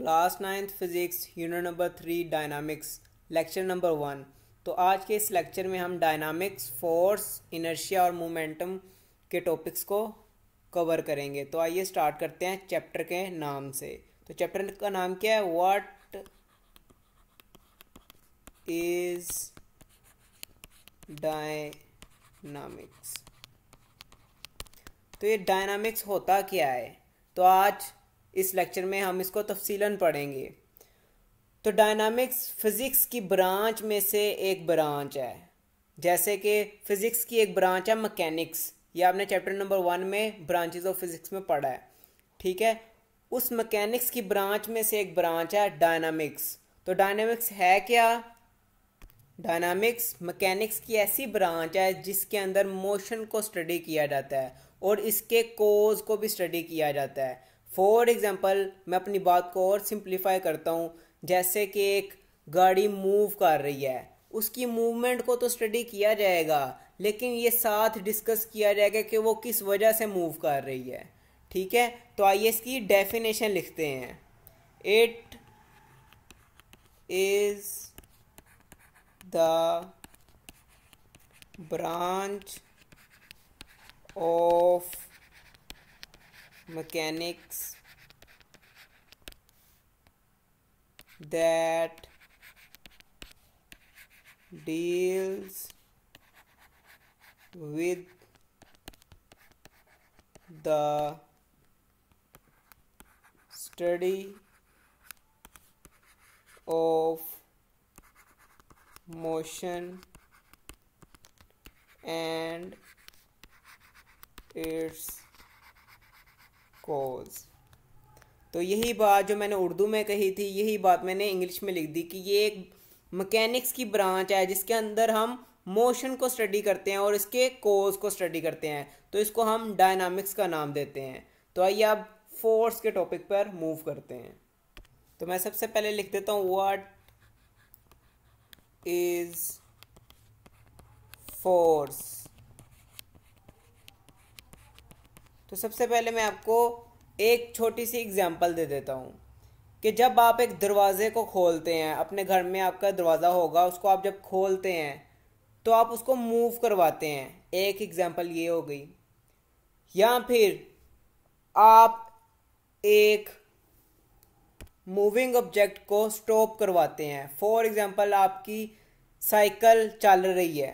class ninth physics unit number three dynamics lecture number one तो आज के इस लेक्चर में हम डायनामिक्स फोर्स इनर्शिया और मोमेंटम के टॉपिक्स को कवर करेंगे तो आइए स्टार्ट करते हैं चैप्टर के नाम से तो चैप्टर का नाम क्या है व्हाट इज डायनामिक्स तो ये डायनामिक्स होता क्या है तो आज इस लेक्चर में हम इसको तफसीला पढ़ेंगे तो डायनामिक्स फ़िज़िक्स की ब्रांच में से एक ब्रांच है जैसे कि फ़िज़िक्स की एक ब्रांच है मकैनिक्स ये आपने चैप्टर नंबर वन में ब्रांचेज ऑफ फिज़िक्स में पढ़ा है ठीक है उस मकैनिक्स की ब्रांच में से एक ब्रांच है डायनामिक्स तो डायनामिक्स है क्या डायनामिक्स मकैनिक्स की ऐसी ब्रांच है जिसके अंदर मोशन को स्टडी किया जाता है और इसके कोज को भी स्टडी किया जाता है फॉर एग्ज़ाम्पल मैं अपनी बात को और सिंप्लीफाई करता हूँ जैसे कि एक गाड़ी मूव कर रही है उसकी मूवमेंट को तो स्टडी किया जाएगा लेकिन ये साथ डिस्कस किया जाएगा कि वो किस वजह से मूव कर रही है ठीक है तो आइए इसकी डेफिनेशन लिखते हैं it is the branch of mechanics that deals with the study of motion and its cause तो यही बात जो मैंने उर्दू में कही थी यही बात मैंने इंग्लिश में लिख दी कि ये एक मकैनिक्स की ब्रांच है जिसके अंदर हम मोशन को स्टडी करते हैं और इसके कोज को स्टडी करते हैं तो इसको हम डायनामिक्स का नाम देते हैं तो आइए अब फोर्स के टॉपिक पर मूव करते हैं तो मैं सबसे पहले लिख देता हूँ वाट इज फोर्स तो सबसे पहले मैं आपको एक छोटी सी एग्जांपल दे देता हूँ कि जब आप एक दरवाज़े को खोलते हैं अपने घर में आपका दरवाज़ा होगा उसको आप जब खोलते हैं तो आप उसको मूव करवाते हैं एक एग्ज़ाम्पल ये हो गई या फिर आप एक मूविंग ऑब्जेक्ट को स्टॉप करवाते हैं फॉर एग्ज़ाम्पल आपकी साइकिल चल रही है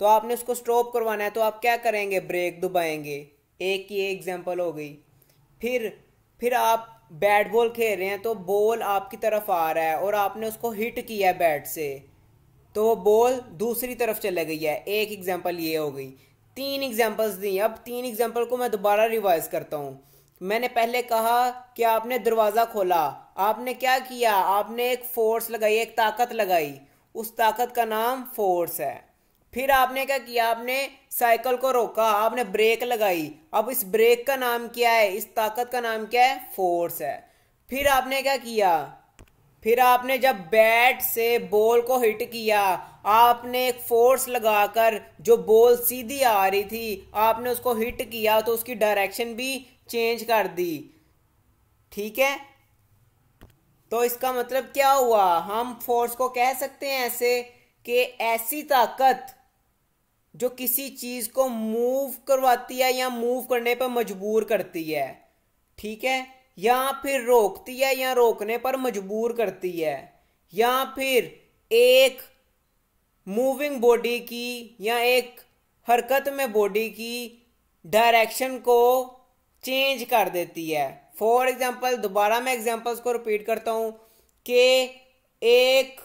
तो आपने उसको स्टॉप करवाना है तो आप क्या करेंगे ब्रेक दबाएंगे एक की एग्जाम्पल हो गई फिर फिर आप बैट बॉल खेल रहे हैं तो बॉल आपकी तरफ आ रहा है और आपने उसको हिट किया है बैट से तो वो बॉल दूसरी तरफ चले गई है एक एग्जाम्पल ये हो गई तीन एग्जाम्पल्स दी अब तीन एग्जाम्पल को मैं दोबारा रिवाइज करता हूँ मैंने पहले कहा कि आपने दरवाज़ा खोला आपने क्या किया आपने एक फोर्स लगाई एक ताकत लगाई उस ताकत का नाम फोर्स है फिर आपने क्या किया आपने साइकिल को रोका आपने ब्रेक लगाई अब इस ब्रेक का नाम क्या है इस ताकत का नाम क्या है फोर्स है फिर आपने क्या किया फिर आपने जब बैट से बॉल को हिट किया आपने एक फोर्स लगाकर जो बॉल सीधी आ रही थी आपने उसको हिट किया तो उसकी डायरेक्शन भी चेंज कर दी ठीक है तो इसका मतलब क्या हुआ हम फोर्स को कह सकते हैं ऐसे कि ऐसी ताकत जो किसी चीज़ को मूव करवाती है या मूव करने पर मजबूर करती है ठीक है या फिर रोकती है या रोकने पर मजबूर करती है या फिर एक मूविंग बॉडी की या एक हरकत में बॉडी की डायरेक्शन को चेंज कर देती है फॉर एग्जाम्पल दोबारा मैं एग्जाम्पल्स को रिपीट करता हूँ कि एक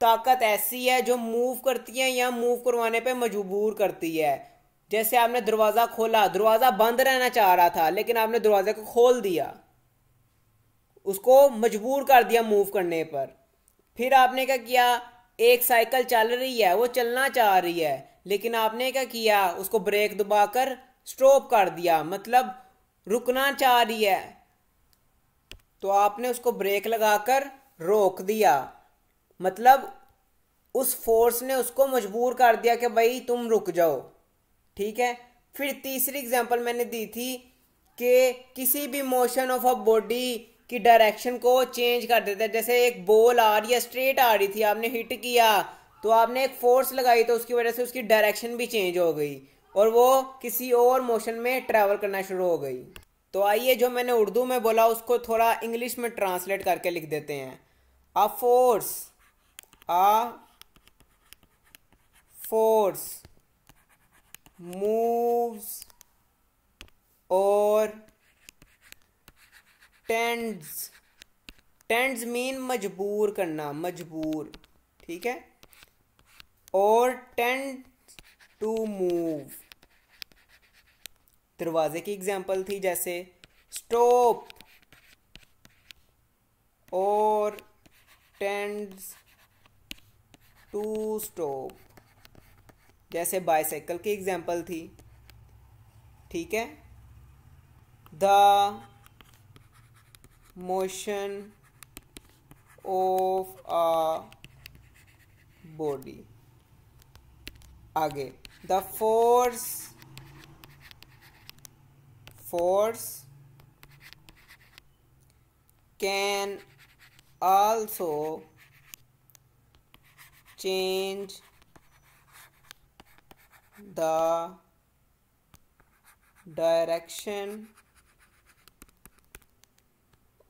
ताकत ऐसी है जो मूव करती है या मूव करवाने पे मजबूर करती है जैसे आपने दरवाज़ा खोला दरवाज़ा बंद रहना चाह रहा था लेकिन आपने दरवाजे को खोल दिया उसको मजबूर कर दिया मूव करने पर फिर आपने क्या किया एक साइकिल चल रही है वो चलना चाह रही है लेकिन आपने क्या किया उसको ब्रेक दबाकर स्टॉप कर दिया मतलब रुकना चाह रही है तो आपने उसको ब्रेक लगाकर रोक दिया मतलब उस फोर्स ने उसको मजबूर कर दिया कि भाई तुम रुक जाओ ठीक है फिर तीसरी एग्जांपल मैंने दी थी कि किसी भी मोशन ऑफ अ बॉडी की डायरेक्शन को चेंज कर देता है जैसे एक बॉल आ रही है स्ट्रेट आ रही थी आपने हिट किया तो आपने एक फोर्स लगाई तो उसकी वजह से उसकी डायरेक्शन भी चेंज हो गई और वो किसी और मोशन में ट्रैवल करना शुरू हो गई तो आइए जो मैंने उर्दू में बोला उसको थोड़ा इंग्लिश में ट्रांसलेट करके लिख देते हैं a force a force moves or tends tends mean मजबूर करना मजबूर ठीक है और टेंड टू मूव दरवाजे की एग्जाम्पल थी जैसे स्टॉप और टेंड्स टू स्टॉप जैसे बाइसाइकिल की एग्जाम्पल थी ठीक है the motion of a body आगे the force force can also change the direction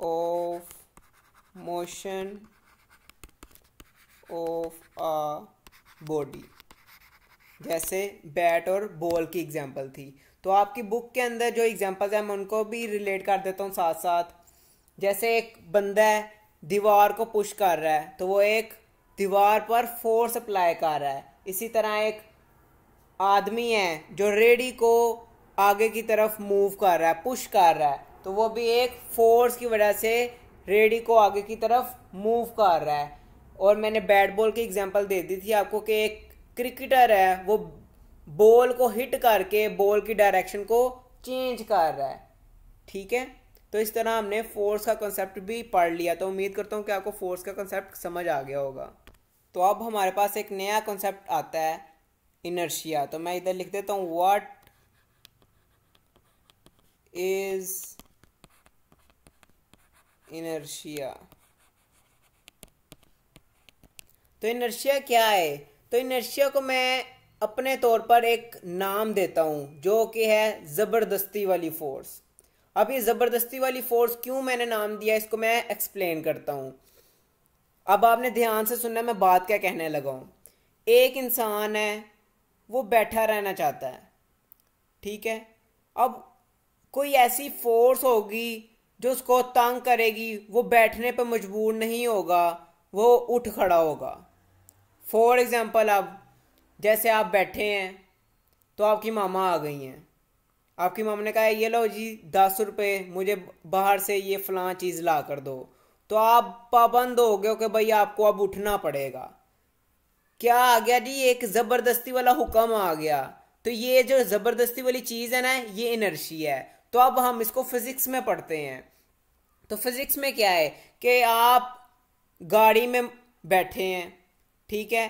of motion of a body जैसे बैट और बॉल की एग्जाम्पल थी तो आपकी बुक के अंदर जो एग्जाम्पल्स हैं मैं उनको भी रिलेट कर देता हूँ साथ साथ जैसे एक बंदा है दीवार को पुश कर रहा है तो वो एक दीवार पर फोर्स अप्लाई कर रहा है इसी तरह एक आदमी है जो रेडी को आगे की तरफ मूव कर रहा है पुश कर रहा है तो वो भी एक फोर्स की वजह से रेडी को आगे की तरफ मूव कर रहा है और मैंने बैट बॉल की एग्जांपल दे दी थी आपको कि एक क्रिकेटर है वो बॉल को हिट करके बॉल की डायरेक्शन को चेंज कर रहा है ठीक है तो इस तरह हमने फोर्स का कंसेप्ट भी पढ़ लिया तो उम्मीद करता हूँ कि आपको फोर्स का कंसेप्ट समझ आ गया होगा तो अब हमारे पास एक नया कॉन्सेप्ट आता है इनर्शिया तो मैं इधर लिख देता हूँ वाट इज इनर्शिया तो इनर्शिया क्या है तो इनर्शिया को मैं अपने तौर पर एक नाम देता हूँ जो कि है ज़बरदस्ती वाली फ़ोर्स अब ये ज़बरदस्ती वाली फ़ोर्स क्यों मैंने नाम दिया इसको मैं एक्सप्लेन करता हूँ अब आपने ध्यान से सुनना मैं बात क्या कहने लगा हूँ एक इंसान है वो बैठा रहना चाहता है ठीक है अब कोई ऐसी फोर्स होगी जो उसको तंग करेगी वो बैठने पर मजबूर नहीं होगा वो उठ खड़ा होगा फॉर एग्ज़ाम्पल आप जैसे आप बैठे हैं तो आपकी मामा आ गई हैं आपकी मामा ने कहा ये लो जी दस रुपये मुझे बाहर से ये फलां चीज़ ला कर दो तो आप पाबंद हो गए कि भाई आपको अब उठना पड़ेगा क्या आ गया जी एक ज़बरदस्ती वाला हुक्म आ गया तो ये जो ज़बरदस्ती वाली चीज़ है ना ये इनर्शी है तो अब हम इसको फिज़िक्स में पढ़ते हैं तो फिज़िक्स में क्या है कि आप गाड़ी में बैठे हैं ठीक है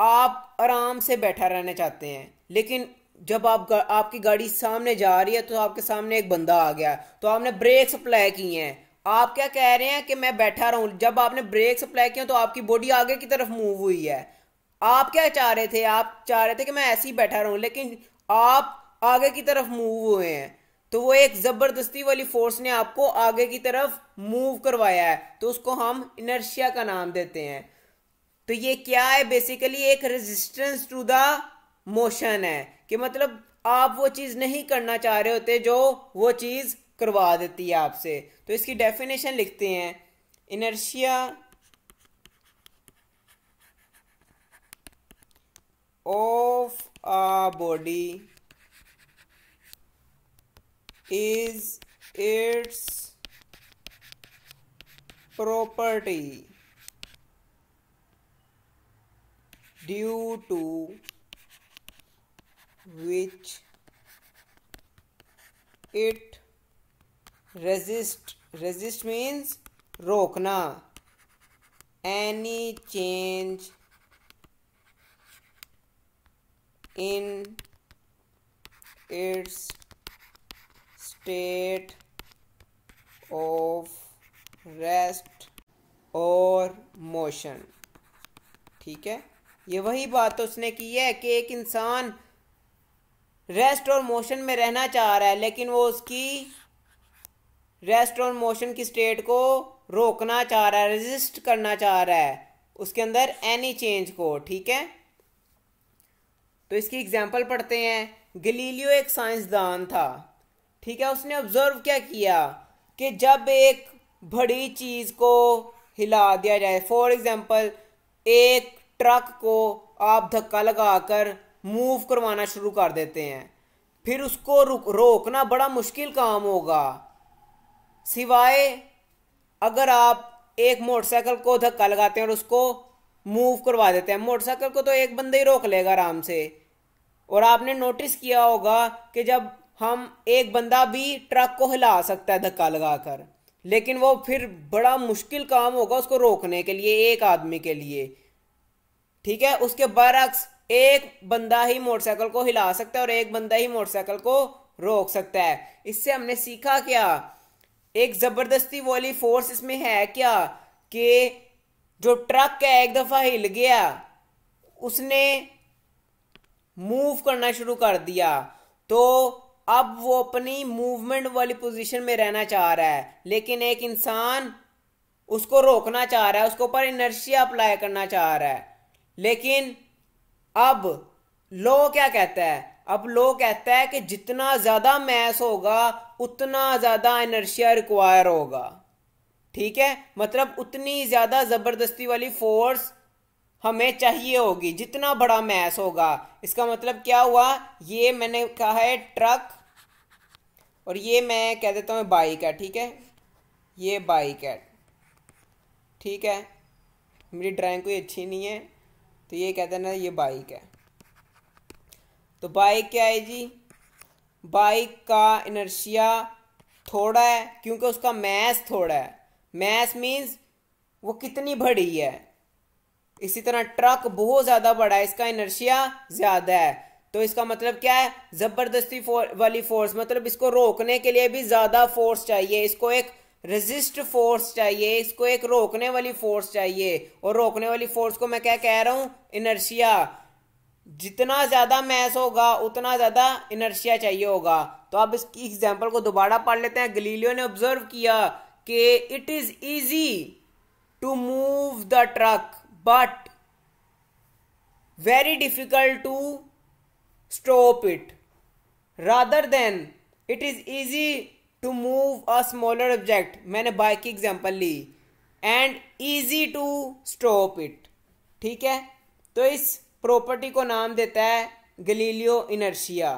आप आराम से बैठा रहना चाहते हैं लेकिन जब आप गा, आपकी गाड़ी सामने जा रही है तो आपके सामने एक बंदा आ गया तो आपने ब्रेक्स अप्लाई किए हैं आप क्या कह रहे हैं कि मैं बैठा रहूं जब आपने ब्रेक अप्लाई किया तो आपकी बॉडी आगे की तरफ मूव हुई है आप क्या चाह रहे थे आप चाह रहे थे कि मैं ऐसे ही बैठा रहूं लेकिन आप आगे की तरफ मूव हुए हैं तो वो एक जबरदस्ती वाली फोर्स ने आपको आगे की तरफ मूव करवाया है तो उसको हम इनर्शिया का नाम देते हैं तो ये क्या है बेसिकली एक रेजिस्टेंस टू द मोशन है कि मतलब आप वो चीज नहीं करना चाह रहे होते जो वो चीज करवा देती है आपसे तो इसकी डेफिनेशन लिखते हैं inertia of a body is its property due to which it resist resist means रोकना any change in its state of rest और मोशन ठीक है ये वही बात उसने की है कि एक इंसान रेस्ट और मोशन में रहना चाह रहा है लेकिन वो उसकी रेस्ट ऑन मोशन की स्टेट को रोकना चाह रहा है रेजिस्ट करना चाह रहा है उसके अंदर एनी चेंज को ठीक है तो इसकी एग्जाम्पल पढ़ते हैं गलीलियो एक साइंसदान था ठीक है उसने ऑब्जर्व क्या किया कि जब एक बड़ी चीज़ को हिला दिया जाए फॉर एग्जाम्पल एक ट्रक को आप धक्का लगाकर मूव करवाना शुरू कर देते हैं फिर उसको रुक रोकना बड़ा मुश्किल काम होगा सिवाय अगर आप एक मोटरसाइकिल को धक्का लगाते हैं और उसको मूव करवा देते हैं मोटरसाइकिल को तो एक बंदा ही रोक लेगा आराम से और आपने नोटिस किया होगा कि जब हम एक बंदा भी ट्रक को हिला सकता है धक्का लगाकर लेकिन वो फिर बड़ा मुश्किल काम होगा उसको रोकने के लिए एक आदमी के लिए ठीक है उसके बरक्स एक बंदा ही मोटरसाइकिल को हिला सकता है और एक बंदा ही मोटरसाइकिल को रोक सकता है इससे हमने सीखा क्या एक ज़बरदस्ती वाली फोर्स इसमें है क्या कि जो ट्रक है एक दफ़ा हिल गया उसने मूव करना शुरू कर दिया तो अब वो अपनी मूवमेंट वाली पोजीशन में रहना चाह रहा है लेकिन एक इंसान उसको रोकना चाह रहा है उसके ऊपर इनर्शिया अप्लाई करना चाह रहा है लेकिन अब लॉ क्या कहता है अब लोग कहता है कि जितना ज़्यादा मैस होगा उतना ज़्यादा एनर्शिया रिक्वायर होगा ठीक है मतलब उतनी ज़्यादा ज़बरदस्ती वाली फोर्स हमें चाहिए होगी जितना बड़ा मैस होगा इसका मतलब क्या हुआ ये मैंने कहा है ट्रक और ये मैं कह देता हूँ बाइक है ठीक है ये बाइक है ठीक है मेरी ड्राइंग कोई अच्छी नहीं है तो ये कहते ना ये बाइक है तो बाइक क्या है जी बाइक का इनर्शिया थोड़ा है क्योंकि उसका मैस थोड़ा है मैस मीन्स वो कितनी बड़ी है इसी तरह ट्रक बहुत ज़्यादा बड़ा है इसका इनर्शिया ज़्यादा है तो इसका मतलब क्या है ज़बरदस्ती फोर, वाली फोर्स मतलब इसको रोकने के लिए भी ज़्यादा फोर्स चाहिए इसको एक रजिस्ट फोर्स चाहिए इसको एक रोकने वाली फोर्स चाहिए और रोकने वाली फोर्स को मैं क्या कह रहा हूँ इनर्शिया जितना ज़्यादा मैस होगा उतना ज़्यादा इनर्शिया चाहिए होगा तो अब इसकी एग्जाम्पल को दोबारा पढ़ लेते हैं गलीलियो ने ऑब्जर्व किया कि it is easy to move the truck but very difficult to stop it rather than it is easy to move a smaller object मैंने बाइक की एग्जाम्पल ली and easy to stop it ठीक है तो इस property को नाम देता है गलीलियो इनर्शिया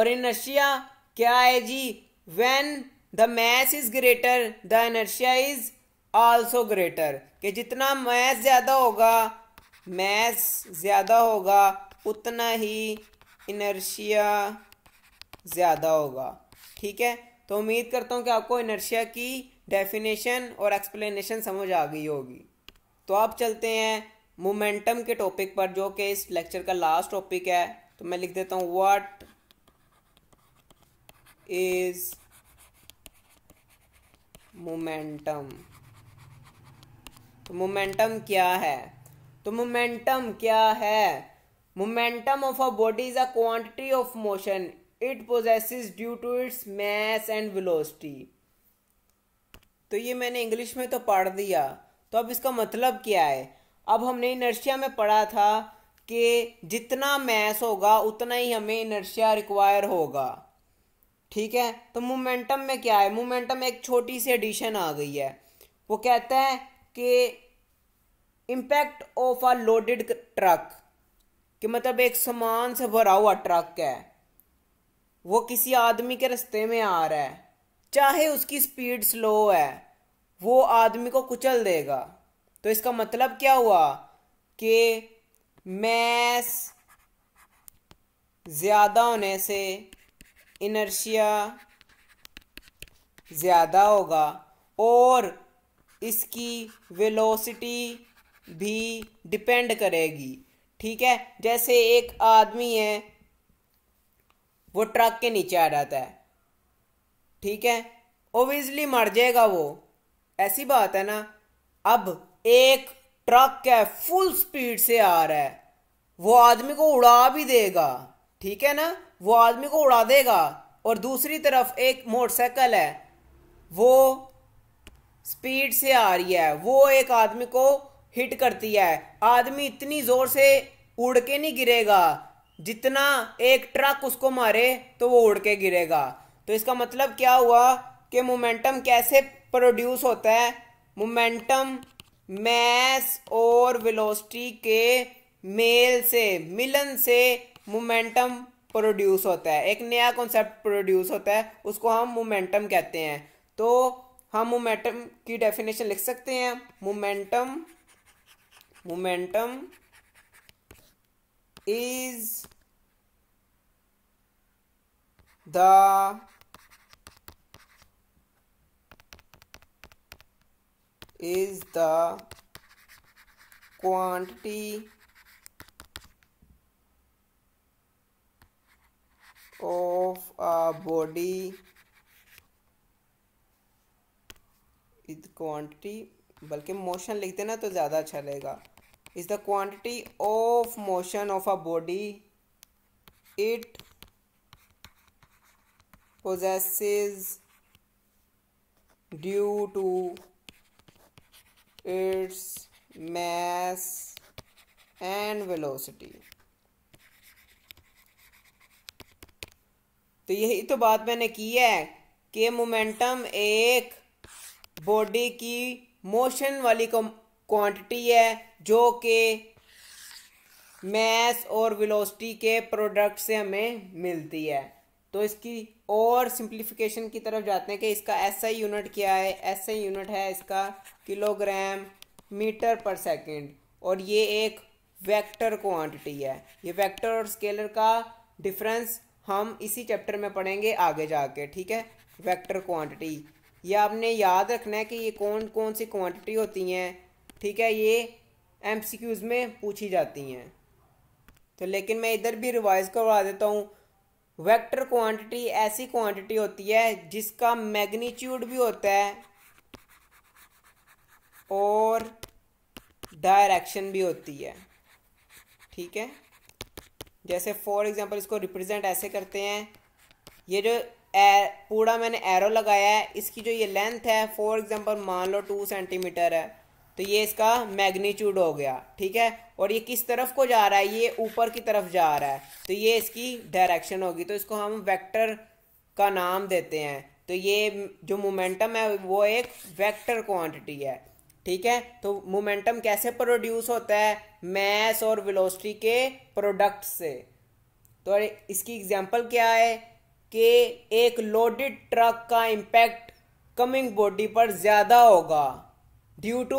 और इनर्शिया क्या है जी when the mass is greater the inertia is also greater कि जितना मैस ज़्यादा होगा मैस ज़्यादा होगा उतना ही इनर्शिया ज़्यादा होगा ठीक है तो उम्मीद करता हूँ कि आपको इनर्शिया की डेफिनेशन और एक्सप्लेनेशन समझ आ गई होगी तो आप चलते हैं मोमेंटम के टॉपिक पर जो कि इस लेक्चर का लास्ट टॉपिक है तो मैं लिख देता हूं व्हाट इज मोमेंटम तो मोमेंटम क्या है तो मोमेंटम क्या है momentum of a body is a quantity of motion it possesses due to its mass and velocity तो ये मैंने इंग्लिश में तो पढ़ दिया तो अब इसका मतलब क्या है अब हमने इनर्शिया में पढ़ा था कि जितना मैस होगा उतना ही हमें इनर्शिया रिक्वायर होगा ठीक है तो मोमेंटम में क्या है मोमेंटम एक छोटी सी एडिशन आ गई है वो कहता है कि impact of a loaded truck कि मतलब एक सामान से भरा हुआ ट्रक है वो किसी आदमी के रस्ते में आ रहा है चाहे उसकी स्पीड स्लो है वो आदमी को कुचल देगा तो इसका मतलब क्या हुआ कि मैस ज़्यादा होने से इनर्शिया ज़्यादा होगा और इसकी वेलोसिटी भी डिपेंड करेगी ठीक है जैसे एक आदमी है वो ट्रक के नीचे आ जाता है ठीक है ओबियसली मर जाएगा वो ऐसी बात है ना अब एक ट्रक है फुल स्पीड से आ रहा है वो आदमी को उड़ा भी देगा ठीक है ना वो आदमी को उड़ा देगा और दूसरी तरफ एक मोटरसाइकिल है वो स्पीड से आ रही है वो एक आदमी को हिट करती है आदमी इतनी जोर से उड़ के नहीं गिरेगा जितना एक ट्रक उसको मारे तो वो उड़ के गिरेगा तो इसका मतलब क्या हुआ कि मोमेंटम कैसे प्रोड्यूस होता है मोमेंटम मैस और वेलोसिटी के मेल से मिलन से मोमेंटम प्रोड्यूस होता है एक नया कॉन्सेप्ट प्रोड्यूस होता है उसको हम मोमेंटम कहते हैं तो हम मोमेंटम की डेफिनेशन लिख सकते हैं momentum momentum is the is the quantity of a body is quantity बल्कि मोशन लिखते ना तो ज़्यादा अच्छा रहेगा is the quantity of motion of a body it possesses due to its mass and velocity तो यही तो बात मैंने की है कि मोमेंटम एक बॉडी की मोशन वाली क्वांटिटी है जो कि मैस और वेलोसिटी के प्रोडक्ट से हमें मिलती है तो इसकी और सिंप्लीफिकेशन की तरफ जाते हैं कि इसका एस आई यूनिट क्या है एस आई यूनिट है इसका किलोग्राम मीटर पर सेकेंड और ये एक वेक्टर क्वांटिटी है ये वेक्टर और स्केलर का डिफरेंस हम इसी चैप्टर में पढ़ेंगे आगे जाके ठीक है वेक्टर क्वांटिटी ये आपने याद रखना है कि ये कौन कौन सी क्वांटिटी होती हैं ठीक है ये एम में पूछी जाती हैं तो लेकिन मैं इधर भी रिवाइज़ करवा देता हूँ वेक्टर क्वांटिटी ऐसी क्वांटिटी होती है जिसका मैग्नीट्यूड भी होता है और डायरेक्शन भी होती है ठीक है जैसे फॉर एग्जांपल इसको रिप्रेजेंट ऐसे करते हैं ये जो पूरा मैंने एरो लगाया है इसकी जो ये लेंथ है फॉर एग्जांपल मान लो टू सेंटीमीटर है तो ये इसका मैग्नीट्यूड हो गया ठीक है और ये किस तरफ को जा रहा है ये ऊपर की तरफ जा रहा है तो ये इसकी डायरेक्शन होगी तो इसको हम वेक्टर का नाम देते हैं तो ये जो मोमेंटम है वो एक वेक्टर क्वांटिटी है ठीक है तो मोमेंटम कैसे प्रोड्यूस होता है मैस और वेलोसिटी के प्रोडक्ट से तो इसकी एग्जाम्पल क्या है कि एक लोडेड ट्रक का इम्पैक्ट कमिंग बॉडी पर ज़्यादा होगा ड्यू टू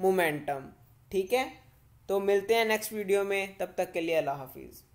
मोमेंटम ठीक है तो मिलते हैं नेक्स्ट वीडियो में तब तक के लिए अल्लाह हाफिज़